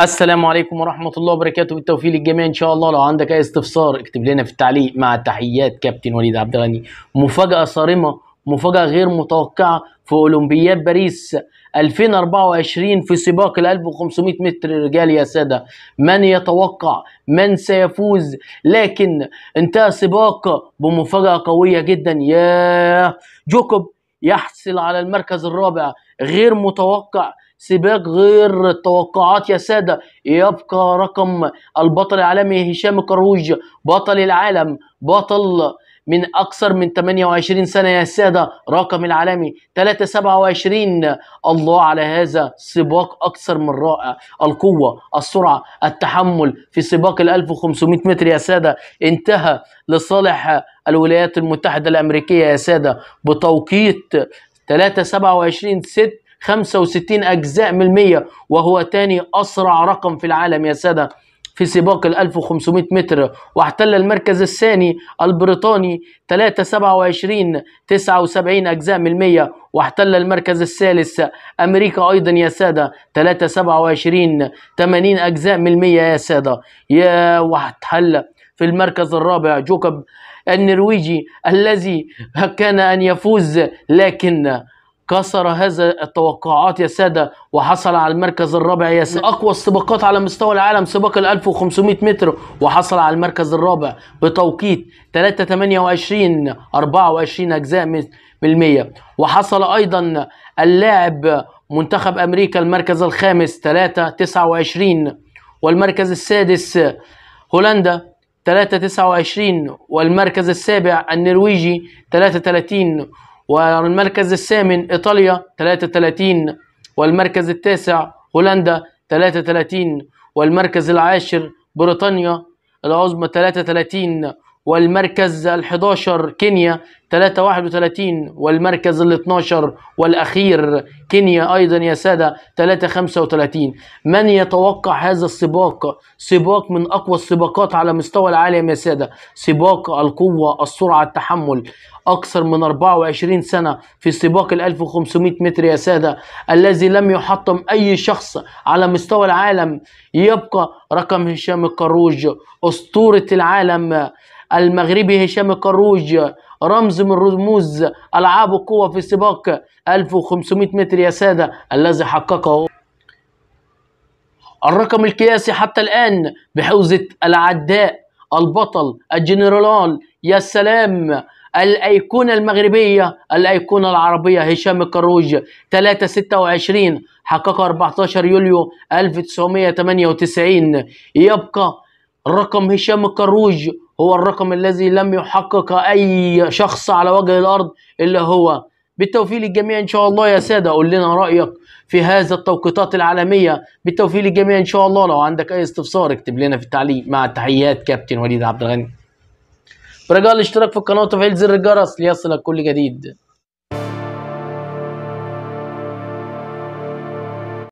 السلام عليكم ورحمة الله وبركاته بالتوفيق للجميع إن شاء الله لو عندك أي استفسار اكتب لنا في التعليق مع تحيات كابتن وليد عبد الغني مفاجأة صارمة مفاجأة غير متوقعة في أولمبياد باريس 2024 في سباق ال 1500 متر رجال يا سادة من يتوقع من سيفوز لكن انتهى سباق بمفاجأة قوية جدا يا جوكوب يحصل على المركز الرابع غير متوقع سباق غير التوقعات يا سادة يبقى رقم البطل العالمي هشام كروج بطل العالم بطل من أكثر من 28 سنة يا سادة رقم العالمي 327 الله على هذا سباق أكثر من رائع القوة السرعة التحمل في سباق ال 1500 متر يا سادة انتهى لصالح الولايات المتحدة الأمريكية يا سادة بتوقيت 3 27 6 65 أجزاء من المية وهو تاني أسرع رقم في العالم يا سادة في سباق ال 1500 متر واحتل المركز الثاني البريطاني 327 79 أجزاء من المية واحتل المركز الثالث أمريكا أيضا يا سادة 327 80 أجزاء من المية يا سادة يا واحتل في المركز الرابع جوكب النرويجي الذي كان أن يفوز لكن كسر هذا التوقعات يا سادة وحصل على المركز الرابع يا سادة نعم. أقوى السباقات على مستوى العالم سباق ال 1500 متر وحصل على المركز الرابع بتوقيت 3 28 24 أجزاء من المية وحصل أيضا اللاعب منتخب أمريكا المركز الخامس 3 29 والمركز السادس هولندا 3 29 والمركز السابع النرويجي 33 والمركز الثامن إيطاليا 33 والمركز التاسع هولندا 33 والمركز العاشر بريطانيا العظمى 33 والمركز ال11 كينيا 331 والمركز ال 12 والأخير كينيا أيضا يا سادة 335 من يتوقع هذا السباق سباق من أقوى السباقات على مستوى العالم يا سادة سباق القوة السرعة التحمل أكثر من 24 سنة في سباق ال 1500 متر يا سادة الذي لم يحطم أي شخص على مستوى العالم يبقى رقم هشام القروج أسطورة العالم المغربي هشام الكروج رمز من رموز ألعاب القوة في السباق 1500 متر يا سادة الذي حققه الرقم القياسي حتى الآن بحوزة العداء البطل الجنرالون يا سلام الأيقونة المغربية الأيقونة العربية هشام الكروج 326 حقق 14 يوليو 1998 يبقى رقم هشام الكروج هو الرقم الذي لم يحقق أي شخص على وجه الأرض إلا هو بالتوفيق للجميع إن شاء الله يا سادة قول لنا رأيك في هذا التوقيتات العالمية بالتوفيق للجميع إن شاء الله لو عندك أي استفسار اكتب لنا في التعليق مع تحيات كابتن وليد عبد الغني برجاء الاشتراك في القناة وتفعيل زر الجرس ليصلك كل جديد